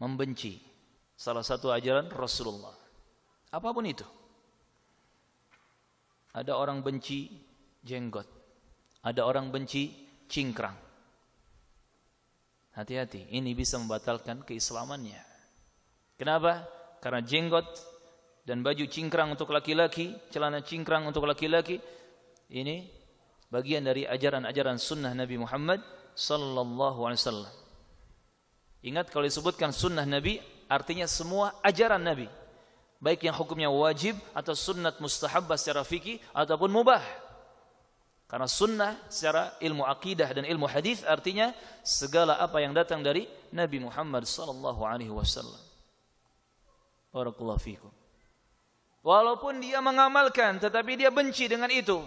membenci salah satu ajaran Rasulullah. Apapun itu. Ada orang benci jenggot. Ada orang benci cingkrang. Hati-hati, ini bisa membatalkan keislamannya. Kenapa? Karena jenggot dan baju cingkrang untuk laki-laki, celana cingkrang untuk laki-laki, ini bagian dari ajaran-ajaran sunnah Nabi Muhammad sallallahu alaihi wasallam. Ingat kalau disebutkan sunnah Nabi, artinya semua ajaran Nabi. Baik yang hukumnya wajib atau sunnat mustahabah secara fikih ataupun mubah. Karena sunnah secara ilmu akidah dan ilmu hadis artinya segala apa yang datang dari Nabi Muhammad sallallahu alaihi wasallam. Barakallahu fikum. Walaupun dia mengamalkan tetapi dia benci dengan itu.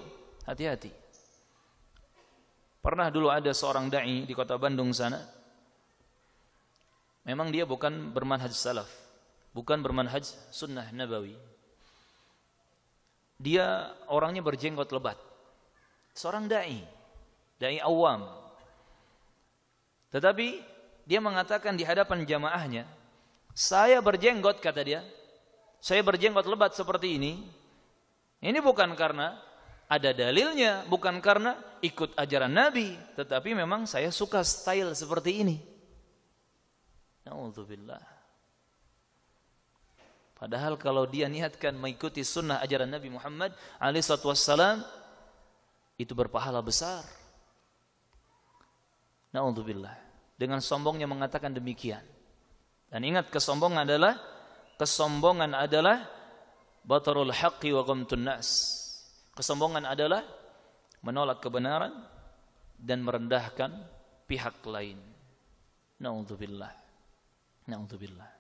Hati-hati. Pernah dulu ada seorang dai di kota Bandung sana memang dia bukan bermanhaj salaf, bukan bermanhaj sunnah nabawi. Dia orangnya berjenggot lebat. Seorang dai, dai awam. Tetapi dia mengatakan di hadapan jamaahnya, "Saya berjenggot," kata dia. "Saya berjenggot lebat seperti ini." Ini bukan karena ada dalilnya, bukan karena ikut ajaran Nabi, tetapi memang saya suka style seperti ini. Nauzubillah. Padahal kalau dia niatkan mengikuti sunnah ajaran Nabi Muhammad alaihi wassalam itu berpahala besar. Nauzubillah. Dengan sombongnya mengatakan demikian. Dan ingat kesombongan adalah kesombongan adalah batarul haqqi wa ghamtun nas. Kesombongan adalah menolak kebenaran dan merendahkan pihak lain. Nauzubillah. Na'udzubillah.